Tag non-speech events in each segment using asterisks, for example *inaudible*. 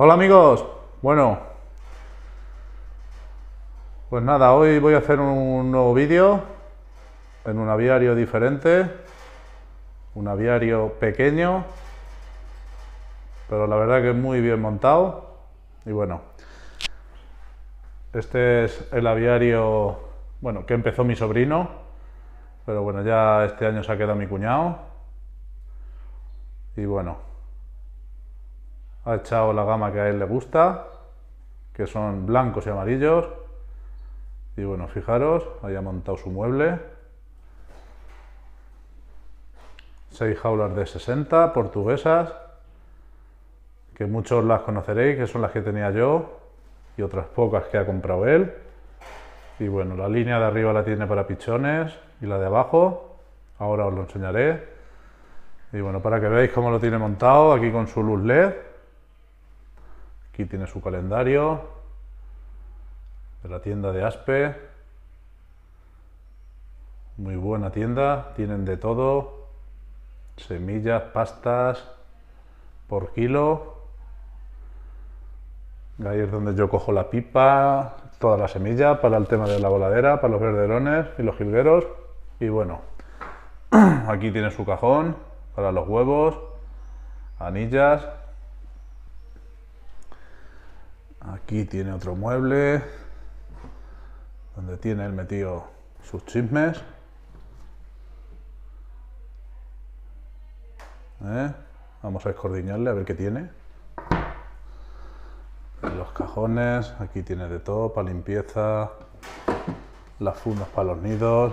Hola amigos, bueno, pues nada, hoy voy a hacer un nuevo vídeo en un aviario diferente, un aviario pequeño, pero la verdad que es muy bien montado y bueno, este es el aviario, bueno, que empezó mi sobrino, pero bueno, ya este año se ha quedado mi cuñado y bueno, ha echado la gama que a él le gusta, que son blancos y amarillos. Y bueno, fijaros, ahí ha montado su mueble. 6 jaulas de 60 portuguesas, que muchos las conoceréis, que son las que tenía yo y otras pocas que ha comprado él. Y bueno, la línea de arriba la tiene para pichones y la de abajo, ahora os lo enseñaré. Y bueno, para que veáis cómo lo tiene montado, aquí con su luz LED Aquí tiene su calendario de la tienda de Aspe. Muy buena tienda, tienen de todo. Semillas, pastas, por kilo. Ahí es donde yo cojo la pipa, toda la semilla para el tema de la voladera, para los verderones y los jilgueros. Y bueno, *clears throat* aquí tiene su cajón para los huevos, anillas, Aquí tiene otro mueble donde tiene el metido sus chismes. ¿Eh? Vamos a escordiñarle a ver qué tiene. Los cajones, aquí tiene de todo, para limpieza, las fundas para los nidos,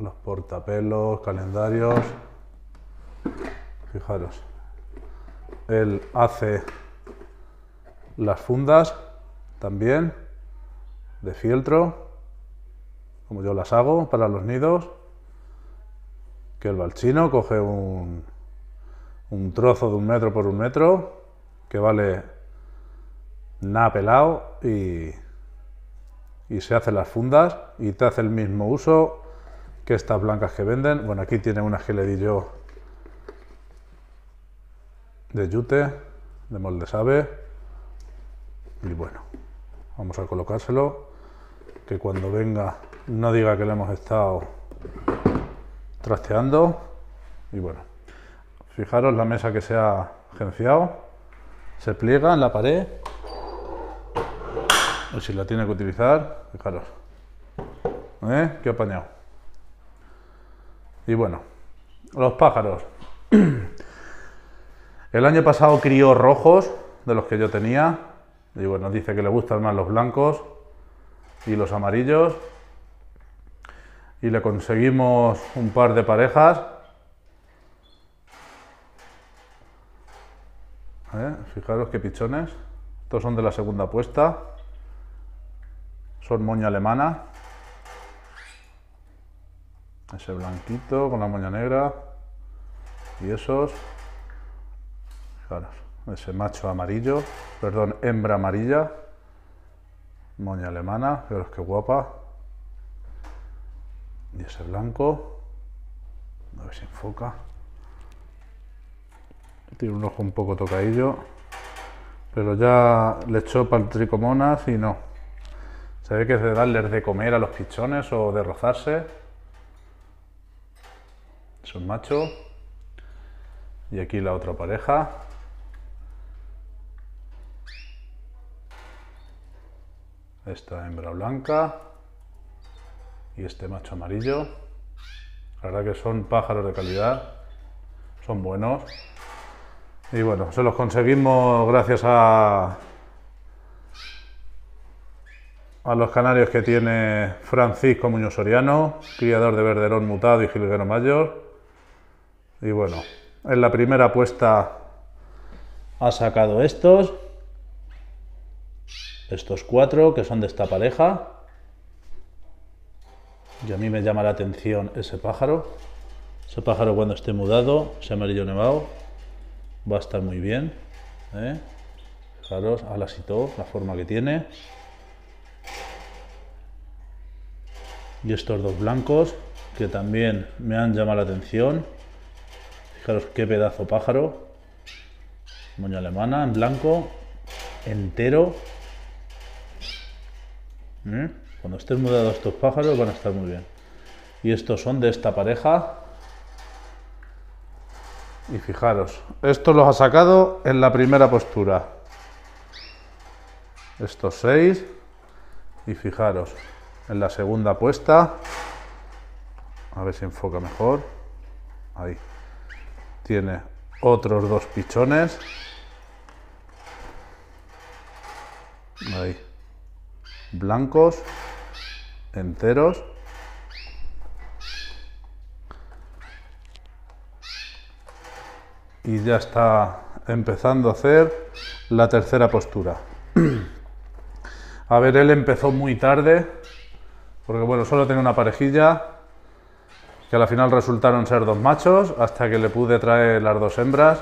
los portapelos, calendarios. Fijaros, él hace las fundas también de fieltro, como yo las hago para los nidos, que el balchino coge un, un trozo de un metro por un metro, que vale nada pelado y, y se hace las fundas y te hace el mismo uso que estas blancas que venden. Bueno, aquí tiene unas que le di yo de yute, de molde sabe. Y bueno, vamos a colocárselo. Que cuando venga no diga que le hemos estado trasteando. Y bueno, fijaros la mesa que se ha agenciado. Se pliega en la pared. O si la tiene que utilizar, fijaros. ¿Eh? Qué apañado. Y bueno, los pájaros. *clears throat* El año pasado crió rojos, de los que yo tenía. Y bueno, dice que le gustan más los blancos y los amarillos. Y le conseguimos un par de parejas. Fijaros qué pichones. Estos son de la segunda puesta. Son moña alemana. Ese blanquito con la moña negra. Y esos ese macho amarillo, perdón, hembra amarilla, moña alemana, los que guapa. Y ese blanco, a ver si enfoca. Tiene un ojo un poco tocadillo, pero ya le echó para el tricomonas y no. Se ve que es de darles de comer a los pichones o de rozarse. Es un macho. Y aquí la otra pareja. esta hembra blanca y este macho amarillo. La verdad que son pájaros de calidad, son buenos. Y bueno, se los conseguimos gracias a, a los canarios que tiene Francisco Muñoz Soriano, criador de verderón mutado y jilguero mayor. Y bueno, en la primera apuesta ha sacado estos estos cuatro que son de esta pareja. Y a mí me llama la atención ese pájaro. Ese pájaro cuando esté mudado, ese amarillo nevado, va a estar muy bien. ¿eh? Fijaros, alas y todo, la forma que tiene. Y estos dos blancos, que también me han llamado la atención. Fijaros qué pedazo pájaro. Moña alemana, en blanco, entero, ¿Mm? Cuando estén mudados estos pájaros van a estar muy bien. Y estos son de esta pareja. Y fijaros, estos los ha sacado en la primera postura. Estos seis. Y fijaros, en la segunda puesta. A ver si enfoca mejor. Ahí. Tiene otros dos pichones. Ahí blancos, enteros. Y ya está empezando a hacer la tercera postura. *clears throat* A ver, él empezó muy tarde, porque bueno, solo tenía una parejilla, que al final resultaron ser dos machos, hasta que le pude traer las dos hembras.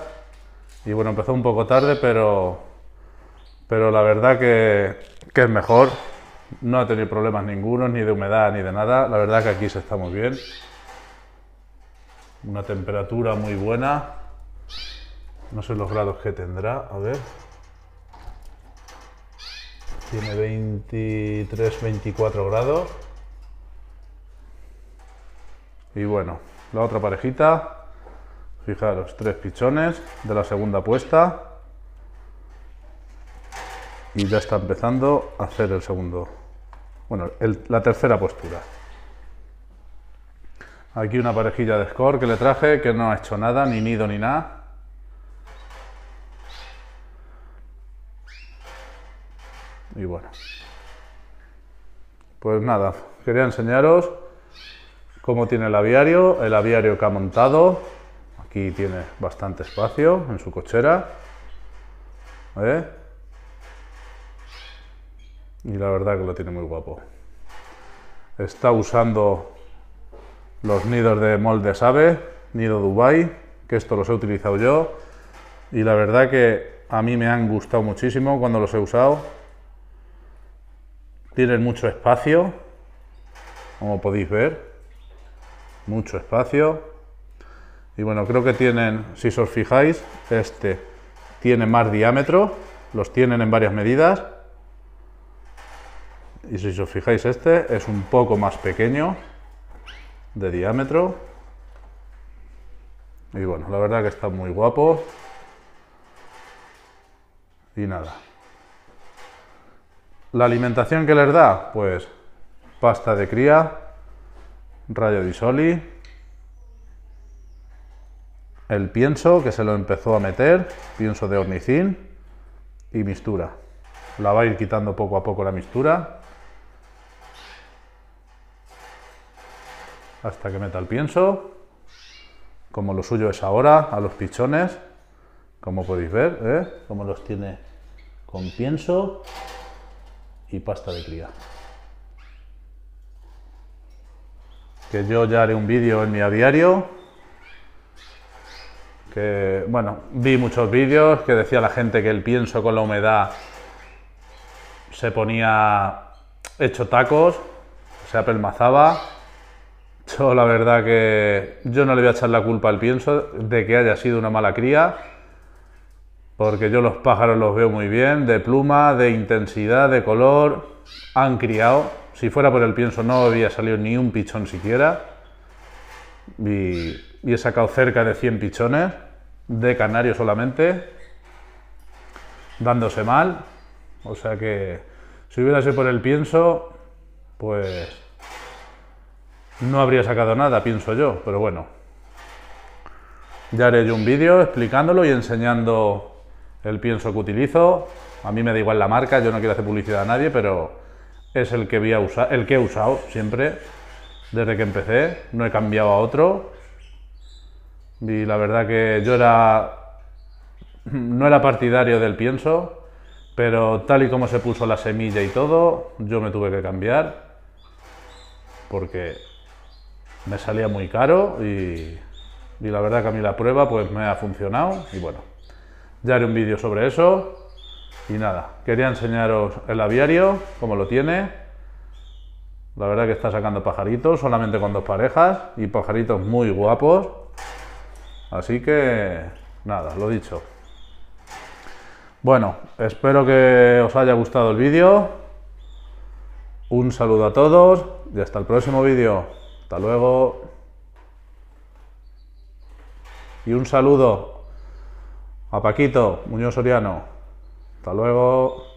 Y bueno, empezó un poco tarde, pero, pero la verdad que, que es mejor. No ha tenido problemas ningunos, ni de humedad, ni de nada. La verdad que aquí se está muy bien. Una temperatura muy buena. No sé los grados que tendrá. A ver. Tiene 23, 24 grados. Y bueno, la otra parejita. Fijaros, tres pichones de la segunda puesta y ya está empezando a hacer el segundo, bueno, la tercera postura. Aquí una parejilla de score que le traje, que no ha hecho nada, ni nido ni nada. Y bueno, pues nada, quería enseñaros cómo tiene el aviario, el aviario que ha montado. Aquí tiene bastante espacio en su cochera. ¿eh? Y la verdad que lo tiene muy guapo. Está usando los nidos de molde ave, nido Dubai, que esto los he utilizado yo. Y la verdad que a mí me han gustado muchísimo cuando los he usado. Tienen mucho espacio, como podéis ver. Mucho espacio. Y bueno, creo que tienen, si os fijáis, este tiene más diámetro. Los tienen en varias medidas y si os fijáis, este es un poco más pequeño de diámetro. Y bueno, la verdad que está muy guapo. Y nada. La alimentación que les da, pues pasta de cría, rayo de soli, el pienso que se lo empezó a meter, pienso de hornicín, y mistura. La va a ir quitando poco a poco la mistura hasta que meta el pienso, como lo suyo es ahora, a los pichones, como podéis ver, ¿eh? como los tiene con pienso y pasta de cría. Que yo ya haré un vídeo en mi a diario. Que, bueno, vi muchos vídeos que decía la gente que el pienso con la humedad se ponía hecho tacos, se apelmazaba yo la verdad que yo no le voy a echar la culpa al pienso de que haya sido una mala cría, porque yo los pájaros los veo muy bien, de pluma, de intensidad, de color, han criado. Si fuera por el pienso no había salido ni un pichón siquiera. Y, he sacado cerca de 100 pichones, de canario solamente, dándose mal. O sea que si hubiera sido por el pienso, pues no habría sacado nada, pienso yo, pero bueno. Ya haré yo un vídeo explicándolo y enseñando el pienso que utilizo. A mí me da igual la marca, yo no quiero hacer publicidad a nadie, pero es el que, voy el que he usado siempre, desde que empecé. No he cambiado a otro. Y la verdad que yo era no era partidario del pienso, pero tal y como se puso la semilla y todo, yo me tuve que cambiar porque me salía muy caro y, la verdad que a mí la prueba pues me ha funcionado y bueno, ya haré un vídeo sobre eso y nada, quería enseñaros el aviario, como lo tiene, la verdad que está sacando pajaritos solamente con dos parejas y pajaritos muy guapos, así que nada, lo dicho. Bueno, espero que os haya gustado el vídeo, un saludo a todos y hasta el próximo vídeo. Hasta luego. Y un saludo a Paquito Muñoz Soriano. Hasta luego.